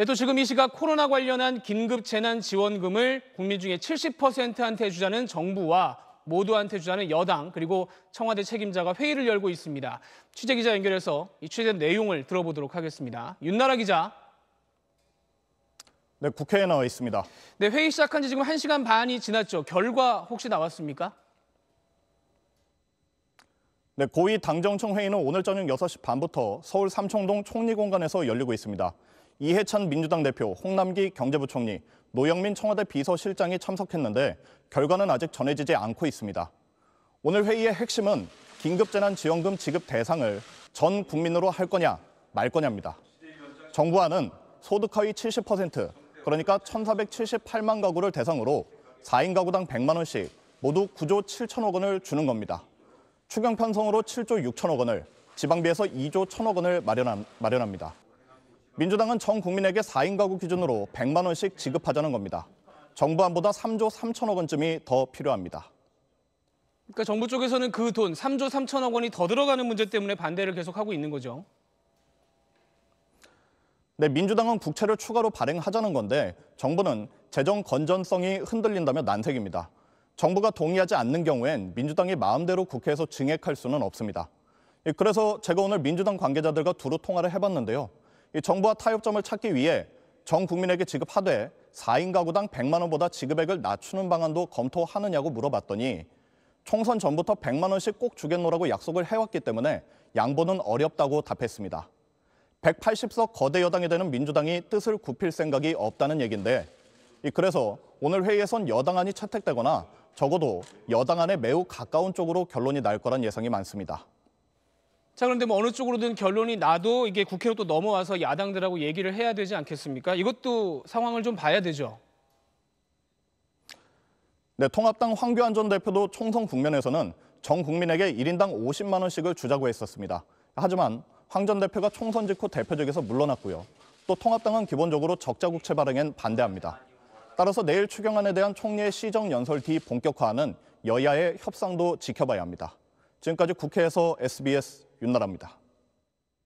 네, 또 지금 이 시각 코로나 관련한 긴급 재난 지원금을 국민 중에 70%한테 주자는 정부와 모두한테 주자는 여당 그리고 청와대 책임자가 회의를 열고 있습니다. 취재 기자 연결해서 이 취재 내용을 들어보도록 하겠습니다. 윤나라 기자. 네, 국회에 나와 있습니다. 네, 회의 시작한 지 지금 1시간 반이 지났죠. 결과 혹시 나왔습니까? 네, 고위 당정청 회의는 오늘 저녁 6시 반부터 서울 삼청동 총리공간에서 열리고 있습니다. 이해찬 민주당 대표, 홍남기 경제부총리, 노영민 청와대 비서실장이 참석했는데 결과는 아직 전해지지 않고 있습니다. 오늘 회의의 핵심은 긴급재난지원금 지급 대상을 전 국민으로 할 거냐 말 거냐입니다. 정부안은 소득하위 70% 그러니까 1,478만 가구를 대상으로 4인 가구당 100만 원씩 모두 9조 7천억 원을 주는 겁니다. 추경 편성으로 7조 6천억 원을 지방비에서 2조 1천억 원을 마련합니다. 민주당은 전 국민에게 4인 가구 기준으로 100만 원씩 지급하자는 겁니다. 정부안보다 3조 3천억 원쯤이 더 필요합니다. 그러니까 정부 쪽에서는 그 돈 3조 3천억 원이 더 들어가는 문제 때문에 반대를 계속하고 있는 거죠. 네, 민주당은 국채를 추가로 발행하자는 건데 정부는 재정 건전성이 흔들린다며 난색입니다. 정부가 동의하지 않는 경우엔 민주당이 마음대로 국회에서 증액할 수는 없습니다. 예, 그래서 제가 오늘 민주당 관계자들과 두루 통화를 해봤는데요. 정부와 타협점을 찾기 위해 전 국민에게 지급하되 4인 가구당 100만 원보다 지급액을 낮추는 방안도 검토하느냐고 물어봤더니 총선 전부터 100만 원씩 꼭 주겠노라고 약속을 해왔기 때문에 양보는 어렵다고 답했습니다. 180석 거대 여당이 되는 민주당이 뜻을 굽힐 생각이 없다는 얘기인데 그래서 오늘 회의에선 여당안이 채택되거나 적어도 여당안에 매우 가까운 쪽으로 결론이 날 거란 예상이 많습니다. 자 그런데 뭐 어느 쪽으로든 결론이 나도 이게 국회로 또 넘어와서 야당들하고 얘기를 해야 되지 않겠습니까? 이것도 상황을 좀 봐야 되죠. 네, 통합당 황교안 전 대표도 총선 국면에서는 전 국민에게 1인당 50만 원씩을 주자고 했었습니다. 하지만 황 전 대표가 총선 직후 대표직에서 물러났고요. 또 통합당은 기본적으로 적자국채 발행엔 반대합니다. 따라서 내일 추경안에 대한 총리의 시정연설 뒤 본격화하는 여야의 협상도 지켜봐야 합니다. 지금까지 국회에서 SBS 윤나라입니다.